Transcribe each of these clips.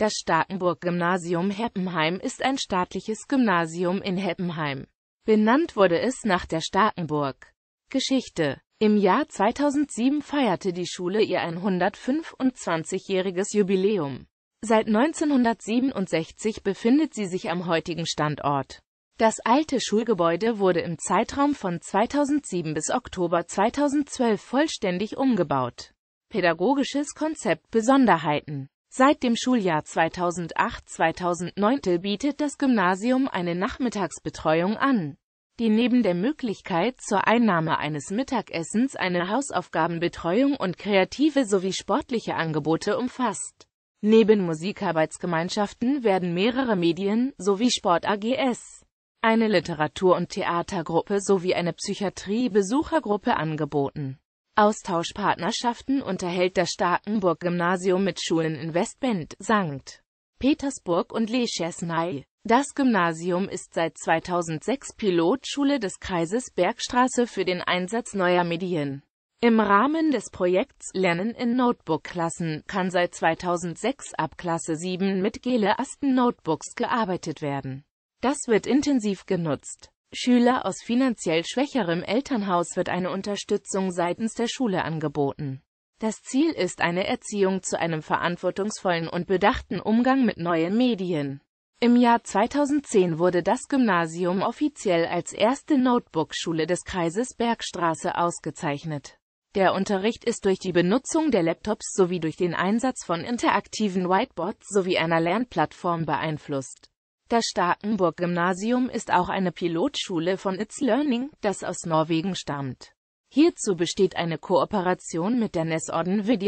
Das Starkenburg-Gymnasium Heppenheim ist ein staatliches Gymnasium in Heppenheim. Benannt wurde es nach der Starkenburg. Geschichte Im Jahr 2007 feierte die Schule ihr 125-jähriges Jubiläum. Seit 1967 befindet sie sich am heutigen Standort. Das alte Schulgebäude wurde im Zeitraum von 2007 bis Oktober 2012 vollständig umgebaut. Pädagogisches Konzept Besonderheiten Seit dem Schuljahr 2008-2009 bietet das Gymnasium eine Nachmittagsbetreuung an, die neben der Möglichkeit zur Einnahme eines Mittagessens eine Hausaufgabenbetreuung und kreative sowie sportliche Angebote umfasst. Neben Musikarbeitsgemeinschaften werden mehrere Medien- sowie Sport-AGs, eine Literatur- und Theatergruppe sowie eine Psychiatrie-Besuchergruppe angeboten Austauschpartnerschaften unterhält das Starkenburg-Gymnasium mit Schulen in Westbend, St. Petersburg und Leschersnei. Das Gymnasium ist seit 2006 Pilotschule des Kreises Bergstraße für den Einsatz neuer Medien. Im Rahmen des Projekts Lernen in Notebook-Klassen kann seit 2006 ab Klasse 7 mit Gele Asten Notebooks gearbeitet werden. Das wird intensiv genutzt. Schüler aus finanziell schwächerem Elternhaus wird eine Unterstützung seitens der Schule angeboten. Das Ziel ist eine Erziehung zu einem verantwortungsvollen und bedachten Umgang mit neuen Medien. Im Jahr 2010 wurde das Gymnasium offiziell als erste Notebook-Schule des Kreises Bergstraße ausgezeichnet. Der Unterricht ist durch die Benutzung der Laptops sowie durch den Einsatz von interaktiven Whiteboards sowie einer Lernplattform beeinflusst. Das Starkenburg-Gymnasium ist auch eine Pilotschule von It's Learning, das aus Norwegen stammt. Hierzu besteht eine Kooperation mit der Nesodden ved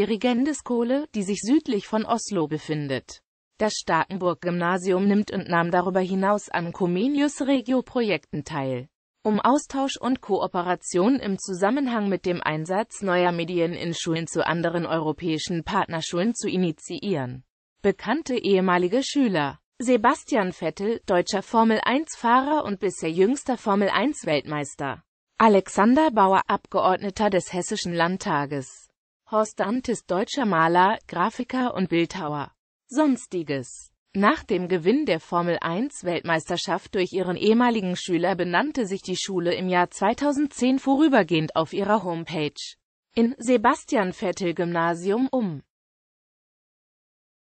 die sich südlich von Oslo befindet. Das Starkenburg-Gymnasium nimmt und nahm darüber hinaus an Comenius-Regio-Projekten teil. Um Austausch und Kooperation im Zusammenhang mit dem Einsatz neuer Medien in Schulen zu anderen europäischen Partnerschulen zu initiieren. Bekannte ehemalige Schüler Sebastian Vettel, deutscher Formel-1-Fahrer und bisher jüngster Formel-1-Weltmeister. Alexander Bauer, Abgeordneter des Hessischen Landtages. Horst Amtes, deutscher Maler, Grafiker und Bildhauer. Sonstiges Nach dem Gewinn der Formel-1-Weltmeisterschaft durch ihren ehemaligen Schüler benannte sich die Schule im Jahr 2010 vorübergehend auf ihrer Homepage in Sebastian Vettel Gymnasium um.